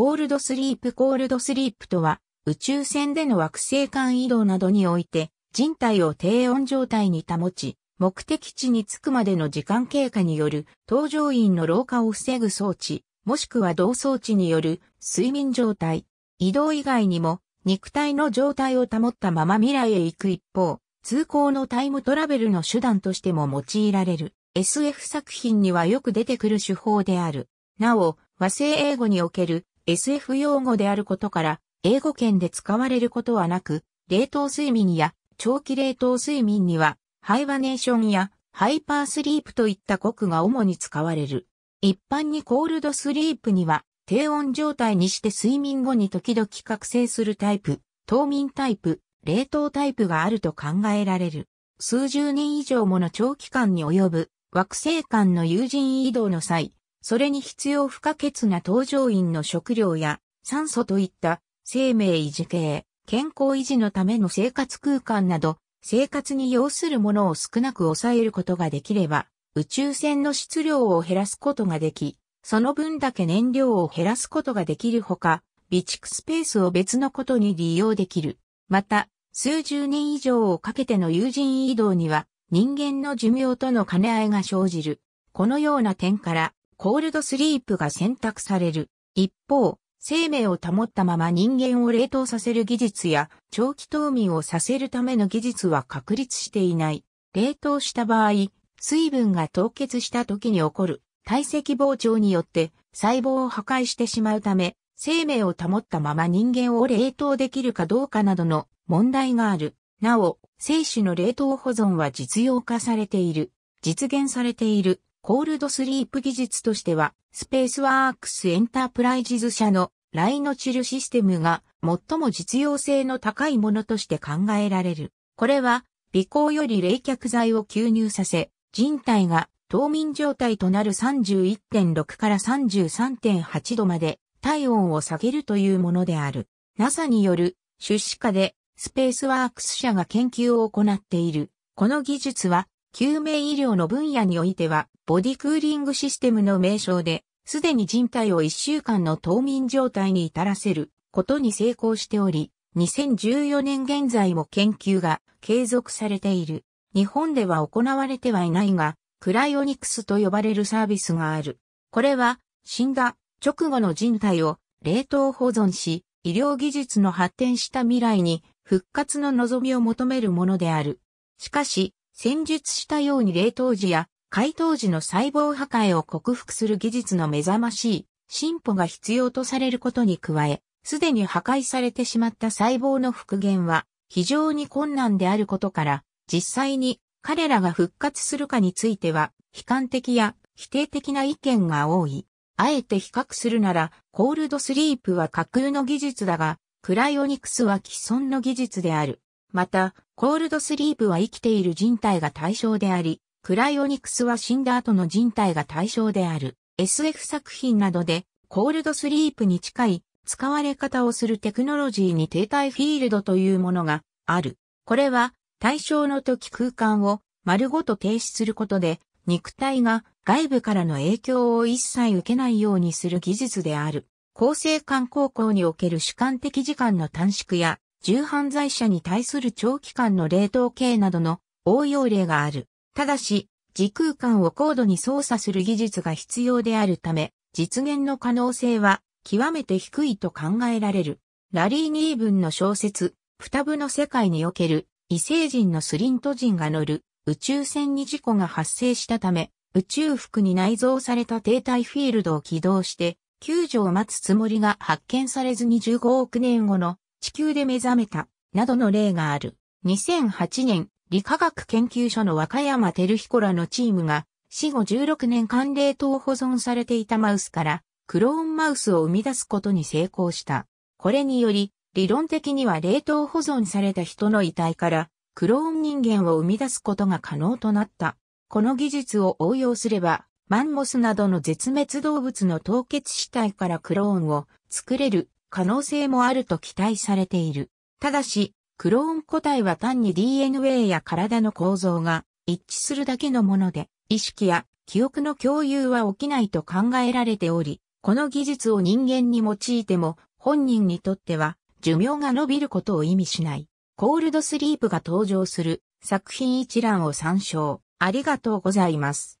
コールドスリープコールドスリープとは、宇宙船での惑星間移動などにおいて、人体を低温状態に保ち、目的地に着くまでの時間経過による搭乗員の老化を防ぐ装置、もしくは同装置による睡眠状態。移動以外にも、肉体の状態を保ったまま未来へ行く一方、通行のタイムトラベルの手段としても用いられる。SF 作品にはよく出てくる手法である。なお、和製英語における SF 用語であることから、英語圏で使われることはなく、冷凍睡眠や長期冷凍睡眠には、ハイバネーションやハイパースリープといった国が主に使われる。一般にコールドスリープには、低温状態にして睡眠後に時々覚醒するタイプ、冬眠タイプ、冷凍タイプがあると考えられる。数十年以上もの長期間に及ぶ惑星間の有人移動の際、それに必要不可欠な搭乗員の食料や酸素といった生命維持系、健康維持のための生活空間など、生活に要するものを少なく抑えることができれば、宇宙船の質量を減らすことができ、その分だけ燃料を減らすことができるほか、備蓄スペースを別のことに利用できる。また、数十年以上をかけての友人移動には、人間の寿命との兼ね合いが生じる。このような点から、コールドスリープが選択される。一方、生命を保ったまま人間を冷凍させる技術や長期冬眠をさせるための技術は確立していない。冷凍した場合、水分が凍結した時に起こる体積膨張によって細胞を破壊してしまうため、生命を保ったまま人間を冷凍できるかどうかなどの問題がある。なお、生死の冷凍保存は実用化されている。実現されている。コールドスリープ技術としては、スペースワークスエンタープライジズ社のライノチルシステムが最も実用性の高いものとして考えられる。これは、微光より冷却剤を吸入させ、人体が冬眠状態となる31.6から33.8度まで体温を下げるというものである。NASA による出資下でスペースワークス社が研究を行っている。この技術は救命医療の分野においては、ボディクーリングシステムの名称で、すでに人体を1週間の冬眠状態に至らせることに成功しており、2014年現在も研究が継続されている。日本では行われてはいないが、クライオニクスと呼ばれるサービスがある。これは、死んだ直後の人体を冷凍保存し、医療技術の発展した未来に復活の望みを求めるものである。しかし、戦術したように冷凍時や解凍時の細胞破壊を克服する技術の目覚ましい進歩が必要とされることに加え、すでに破壊されてしまった細胞の復元は非常に困難であることから、実際に彼らが復活するかについては、悲観的や否定的な意見が多い。あえて比較するなら、コールドスリープは架空の技術だが、クライオニクスは既存の技術である。また、コールドスリープは生きている人体が対象であり、クライオニクスは死んだ後の人体が対象である。SF 作品などで、コールドスリープに近い使われ方をするテクノロジーに停滞フィールドというものがある。これは対象の時空間を丸ごと停止することで肉体が外部からの影響を一切受けないようにする技術である。構成観高校における主観的時間の短縮や重犯罪者に対する長期間の冷凍刑などの応用例がある。ただし、時空間を高度に操作する技術が必要であるため、実現の可能性は極めて低いと考えられる。ラリー・ニーブンの小説、プタブの世界における異星人のスリント人が乗る宇宙船に事故が発生したため、宇宙服に内蔵された停滞フィールドを起動して、救助を待つつもりが発見されずに15億年後の地球で目覚めた、などの例がある。2008年、理化学研究所の若山照彦らのチームが、死後16年間冷凍保存されていたマウスから、クローンマウスを生み出すことに成功した。これにより、理論的には冷凍保存された人の遺体から、クローン人間を生み出すことが可能となった。この技術を応用すれば、マンモスなどの絶滅動物の凍結死体からクローンを作れる可能性もあると期待されている。ただし、クローン個体は単に DNA や体の構造が一致するだけのもので、意識や記憶の共有は起きないと考えられており、この技術を人間に用いても本人にとっては寿命が伸びることを意味しない。コールドスリープが登場する作品一覧を参照。ありがとうございます。